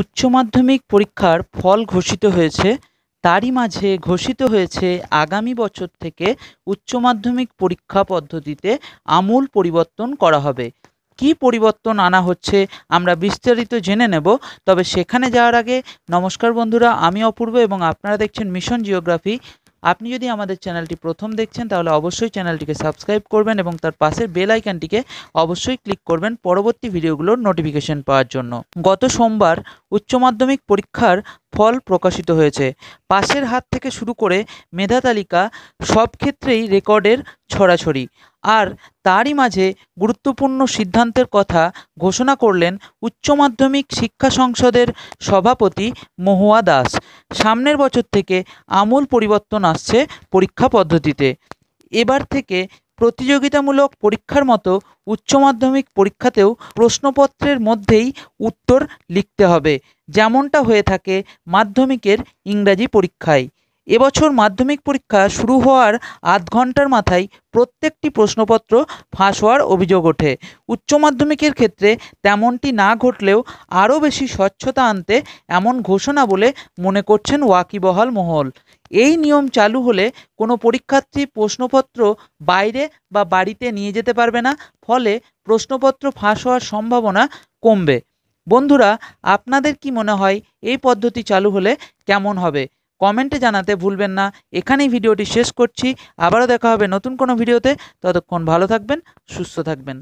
উচ্চ মাধ্যমিক পরীক্ষার ফল ঘোষিত হয়েছে তারই মাঝে ঘোষিত হয়েছে আগামী বছর থেকে উচ্চ মাধ্যমিক পরীক্ষা পদ্ধতিতে আমূল পরিবর্তন করা হবে কি পরিবর্তন আনা হচ্ছে আমরা বিস্তারিত জেনে নেব তবে সেখানে যাওয়ার আগে নমস্কার বন্ধুরা আমি অপূর্ব এবং আপনারা দেখছেন মিশন জিওগ্রাফি আপনি যদি আমাদের চ্যানেলটি প্রথম দেখছেন তাহলে অবশ্যই চ্যানেলটিকে সাবস্ক্রাইব করবেন এবং তার পাশের বেল আইকনটিকে অবশ্যই ক্লিক করবেন পরবর্তী ভিডিওগুলোর নোটিফিকেশন পাওয়ার জন্য গত সোমবার উচ্চ মাধ্যমিক পরীক্ষার ফল প্রকাশিত হয়েছে পাশের হাত থেকে শুরু করে মেধা তালিকা সব ক্ষেত্রেই রেকর্ডের ছড়াছড়ি আর তারই মাঝে গুরুত্বপূর্ণ সিদ্ধান্তের কথা ঘোষণা করলেন উচ্চ মাধ্যমিক শিক্ষা সংসদের সভাপতি মহুয়া দাস সামনের বছর থেকে আমূল পরিবর্তন আসছে পরীক্ষা পদ্ধতিতে এবার থেকে প্রতিযোগিতামূলক পরীক্ষার মতো উচ্চ মাধ্যমিক পরীক্ষাতেও প্রশ্নপত্রের মধ্যেই উত্তর লিখতে হবে যেমনটা হয়ে থাকে মাধ্যমিকের ইংরাজি পরীক্ষায় এবছর মাধ্যমিক পরীক্ষা শুরু হওয়ার আধ ঘন্টার মাথায় প্রত্যেকটি প্রশ্নপত্র ফাঁস হওয়ার অভিযোগ ওঠে উচ্চ মাধ্যমিকের ক্ষেত্রে তেমনটি না ঘটলেও আরও বেশি স্বচ্ছতা আনতে এমন ঘোষণা বলে মনে করছেন ওয়াকিবহাল মহল এই নিয়ম চালু হলে কোনো পরীক্ষার্থী প্রশ্নপত্র বাইরে বা বাড়িতে নিয়ে যেতে পারবে না ফলে প্রশ্নপত্র ফাঁস হওয়ার সম্ভাবনা কমবে বন্ধুরা আপনাদের কি মনে হয় এই পদ্ধতি চালু হলে কেমন হবে কমেন্টে জানাতে ভুলবেন না এখানেই ভিডিওটি শেষ করছি আবারও দেখা হবে নতুন কোনো ভিডিওতে ততক্ষণ ভালো থাকবেন সুস্থ থাকবেন